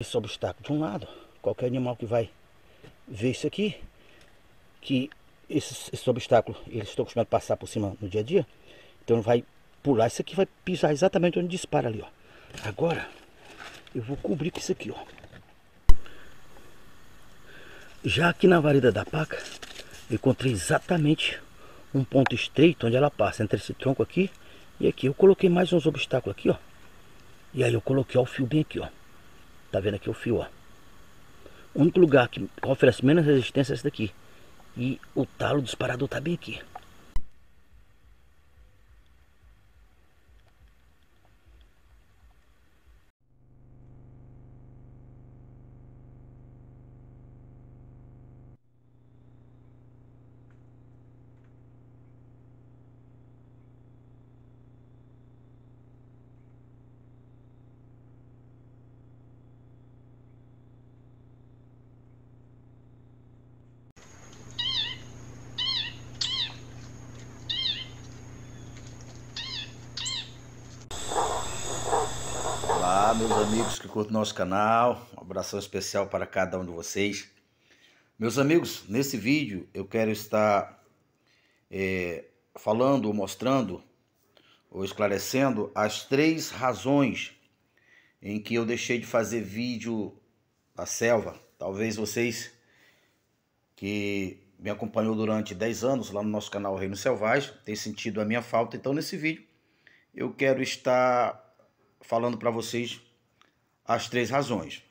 Esse obstáculo de um lado, qualquer animal que vai ver isso aqui, que esse obstáculo eles estão acostumados a passar por cima no dia a dia, então vai pular isso aqui, vai pisar exatamente onde dispara ali, ó. Agora eu vou cobrir com isso aqui, ó. Já aqui na varida da paca, eu encontrei exatamente um ponto estreito onde ela passa, entre esse tronco aqui e aqui. Eu coloquei mais uns obstáculos aqui, ó. E aí eu coloquei ó, o fio bem aqui, ó. Tá vendo aqui o fio, ó. O único lugar que oferece menos resistência é esse daqui. E o talo disparador tá bem aqui. Olá, meus amigos que curtem nosso canal, um abração especial para cada um de vocês. Meus amigos, nesse vídeo eu quero estar é, falando, mostrando, ou esclarecendo as três razões em que eu deixei de fazer vídeo da selva. Talvez vocês que me acompanhou durante 10 anos lá no nosso canal Reino Selvagem tenham sentido a minha falta, então nesse vídeo eu quero estar falando para vocês as três razões.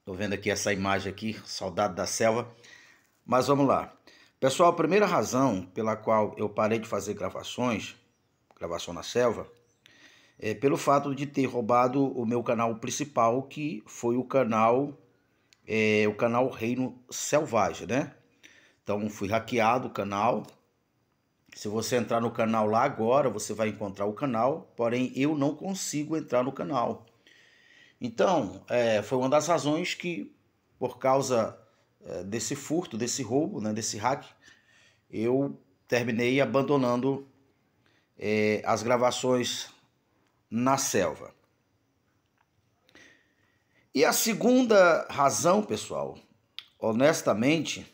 Estou vendo aqui essa imagem aqui, saudade da selva. Mas vamos lá. Pessoal, a primeira razão pela qual eu parei de fazer gravações, gravação na selva, é pelo fato de ter roubado o meu canal principal, que foi o canal é, o canal Reino Selvagem, né? Então fui hackeado o canal se você entrar no canal lá agora, você vai encontrar o canal, porém eu não consigo entrar no canal. Então, é, foi uma das razões que, por causa é, desse furto, desse roubo, né, desse hack, eu terminei abandonando é, as gravações na selva. E a segunda razão, pessoal, honestamente,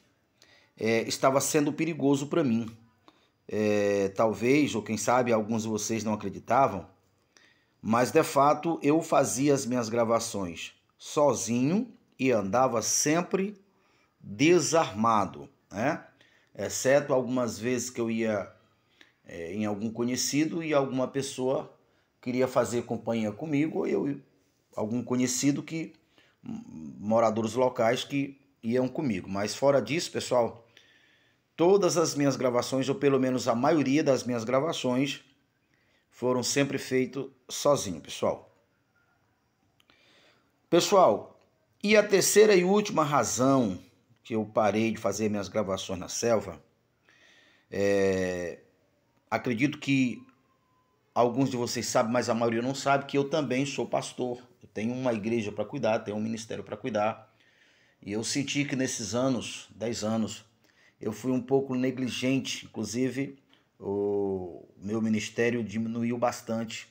é, estava sendo perigoso para mim é, talvez, ou quem sabe, alguns de vocês não acreditavam, mas de fato eu fazia as minhas gravações sozinho e andava sempre desarmado, né? Exceto algumas vezes que eu ia é, em algum conhecido e alguma pessoa queria fazer companhia comigo, ou eu, algum conhecido que moradores locais que iam comigo. Mas fora disso, pessoal, todas as minhas gravações, ou pelo menos a maioria das minhas gravações, foram sempre feitas sozinho, pessoal. Pessoal, e a terceira e última razão que eu parei de fazer minhas gravações na selva, é... acredito que alguns de vocês sabem, mas a maioria não sabe, que eu também sou pastor. Eu tenho uma igreja para cuidar, tenho um ministério para cuidar. E eu senti que nesses anos, 10 anos, eu fui um pouco negligente, inclusive o meu ministério diminuiu bastante.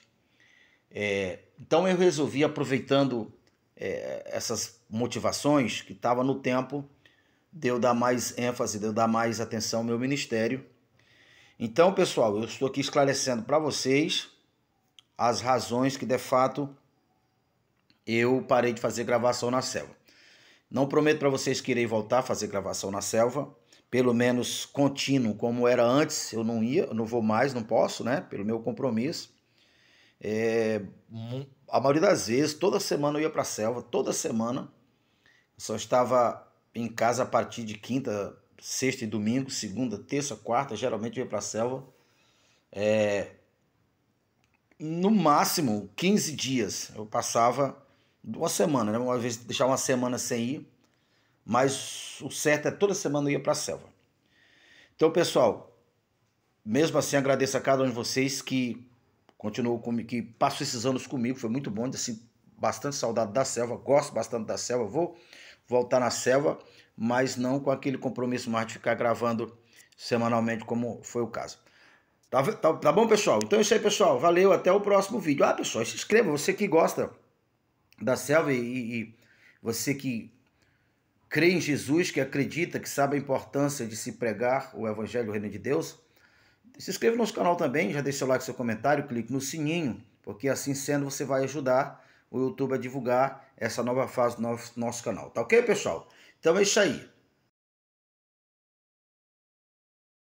É, então eu resolvi, aproveitando é, essas motivações que estava no tempo, de eu dar mais ênfase, de eu dar mais atenção ao meu ministério. Então, pessoal, eu estou aqui esclarecendo para vocês as razões que de fato eu parei de fazer gravação na selva. Não prometo para vocês que irei voltar a fazer gravação na selva, pelo menos contínuo, como era antes, eu não ia, eu não vou mais, não posso, né? Pelo meu compromisso. É, a maioria das vezes, toda semana eu ia para a selva, toda semana. só estava em casa a partir de quinta, sexta e domingo, segunda, terça, quarta, geralmente eu ia para a selva. É, no máximo 15 dias, eu passava uma semana, né? Uma vez deixar uma semana sem ir mas o certo é toda semana eu ia para a selva. Então, pessoal, mesmo assim agradeço a cada um de vocês que continuou comigo, que passou esses anos comigo, foi muito bom, assim, bastante saudade da selva, gosto bastante da selva, vou voltar na selva, mas não com aquele compromisso mais de ficar gravando semanalmente como foi o caso. Tá, tá, tá, bom, pessoal? Então é isso aí, pessoal. Valeu, até o próximo vídeo. Ah, pessoal, se inscreva, você que gosta da selva e, e você que crê em Jesus, que acredita, que sabe a importância de se pregar o Evangelho, o Reino de Deus, se inscreva no nosso canal também, já deixa o like, seu comentário, clique no sininho, porque assim sendo você vai ajudar o YouTube a divulgar essa nova fase do nosso canal, tá ok, pessoal? Então é isso aí.